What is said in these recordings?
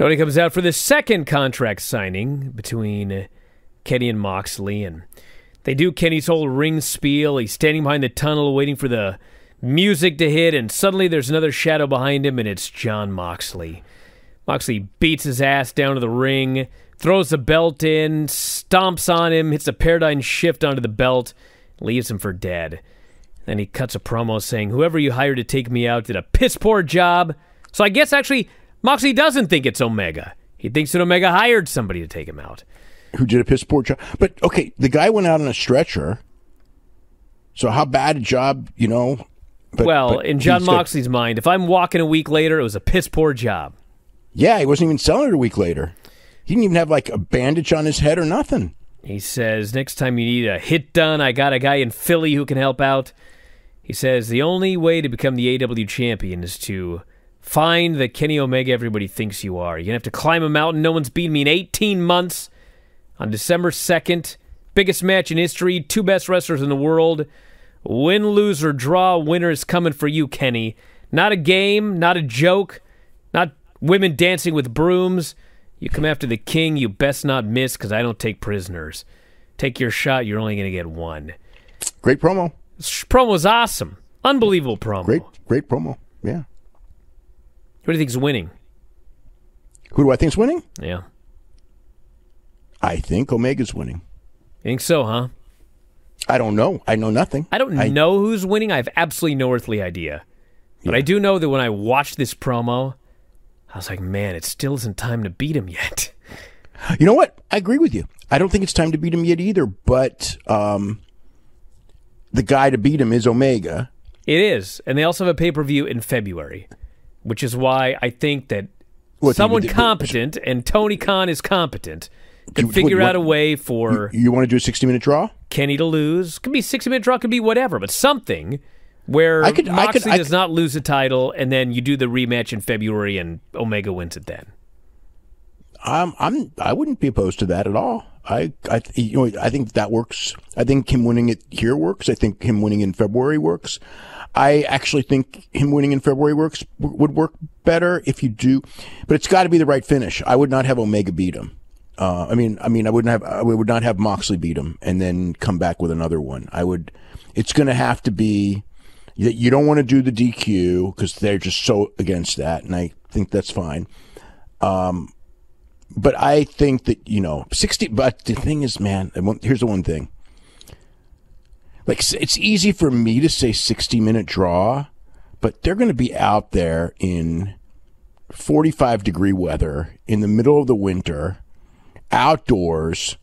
Tony comes out for the second contract signing between Kenny and Moxley, and they do Kenny's whole ring spiel. He's standing behind the tunnel waiting for the music to hit, and suddenly there's another shadow behind him, and it's John Moxley. Moxley beats his ass down to the ring, throws the belt in, stomps on him, hits a paradigm shift onto the belt, leaves him for dead. Then he cuts a promo saying, Whoever you hired to take me out did a piss poor job. So I guess actually Moxley doesn't think it's Omega. He thinks that Omega hired somebody to take him out. Who did a piss poor job. But okay, the guy went out on a stretcher. So how bad a job, you know? But, well, but in John Moxley's got... mind, if I'm walking a week later, it was a piss poor job. Yeah, he wasn't even selling it a week later. He didn't even have like a bandage on his head or nothing. He says, next time you need a hit done, I got a guy in Philly who can help out. He says, the only way to become the AW champion is to Find the Kenny Omega everybody thinks you are. You're going to have to climb a mountain. No one's beaten me in 18 months. On December 2nd, biggest match in history, two best wrestlers in the world. Win, lose, or draw, winner is coming for you, Kenny. Not a game, not a joke, not women dancing with brooms. You come after the king, you best not miss because I don't take prisoners. Take your shot, you're only going to get one. Great promo. Promo is awesome. Unbelievable promo. Great, great promo. Yeah. Who do you think's winning? Who do I think's winning? Yeah. I think Omega's winning. You think so, huh? I don't know. I know nothing. I don't I, know who's winning. I have absolutely no earthly idea. But yeah. I do know that when I watched this promo, I was like, man, it still isn't time to beat him yet. You know what? I agree with you. I don't think it's time to beat him yet either, but um, the guy to beat him is Omega. It is. And they also have a pay per view in February which is why I think that what, someone you, competent, and Tony Khan is competent, could you, figure out a way for. You, want to do a 60 minute draw? Kenny to lose. Could be 60 minute draw, could be whatever, but something where I could, Moxley I could, I does could, not lose the title, and then you do the rematch in February and Omega wins it then. I'm, I'm, I wouldn't be opposed to that at all. I, I, you know, I think that works. I think him winning it here works. I think him winning in February works. I actually think him winning in February works would work better if you do, but it's got to be the right finish. I would not have Omega beat him. Uh, I mean, I mean, I wouldn't have, I would not have Moxley beat him and then come back with another one. I would. It's going to have to be. You don't want to do the DQ because they're just so against that, and I think that's fine. Um, but I think that you know sixty. But the thing is, man, here's the one thing. Like it's easy for me to say sixty minute draw, but they're going to be out there in forty five degree weather in the middle of the winter, outdoors,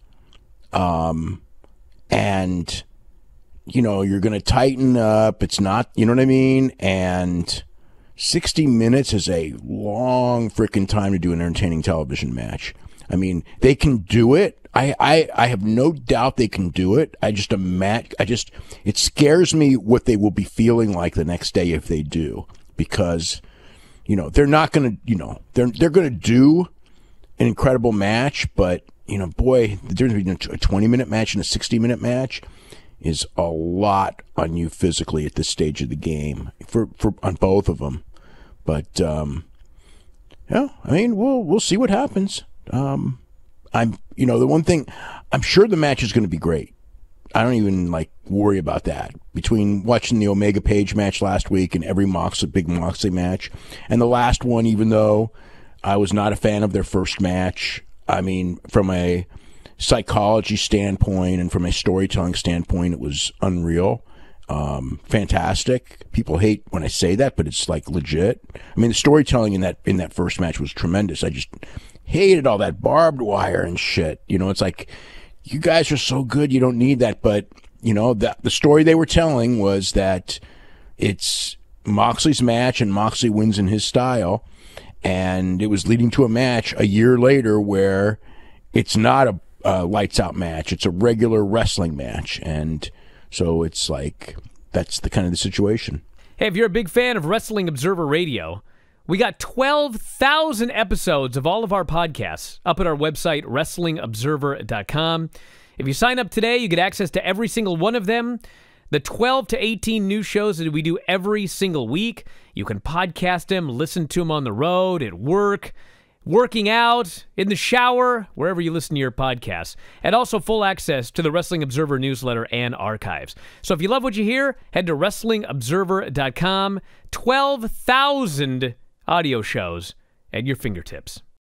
um, and you know you're going to tighten up. It's not, you know what I mean, and 60 minutes is a long freaking time to do an entertaining television match. I mean, they can do it. I, I, I have no doubt they can do it. I just imagine, I just, it scares me what they will be feeling like the next day if they do, because, you know, they're not going to, you know, they're, they're going to do an incredible match, but, you know, boy, the difference between a 20 minute match and a 60 minute match is a lot on you physically at this stage of the game for, for on both of them. But um, yeah, I mean, we'll we'll see what happens. Um, I'm, you know, the one thing I'm sure the match is going to be great. I don't even like worry about that. Between watching the Omega Page match last week and every Moxley big Moxley match, and the last one, even though I was not a fan of their first match, I mean, from a psychology standpoint and from a storytelling standpoint, it was unreal um, fantastic. People hate when I say that, but it's like legit. I mean, the storytelling in that in that first match was tremendous. I just hated all that barbed wire and shit. You know, it's like you guys are so good, you don't need that. But you know, the the story they were telling was that it's Moxley's match, and Moxley wins in his style, and it was leading to a match a year later where it's not a, a lights out match; it's a regular wrestling match, and so it's like that's the kind of the situation. Hey, if you're a big fan of Wrestling Observer Radio, we got 12,000 episodes of all of our podcasts up at our website, WrestlingObserver.com. If you sign up today, you get access to every single one of them. The 12 to 18 new shows that we do every single week. You can podcast them, listen to them on the road, at work, working out, in the shower, wherever you listen to your podcasts, and also full access to the Wrestling Observer newsletter and archives. So if you love what you hear, head to WrestlingObserver.com. 12,000 audio shows at your fingertips.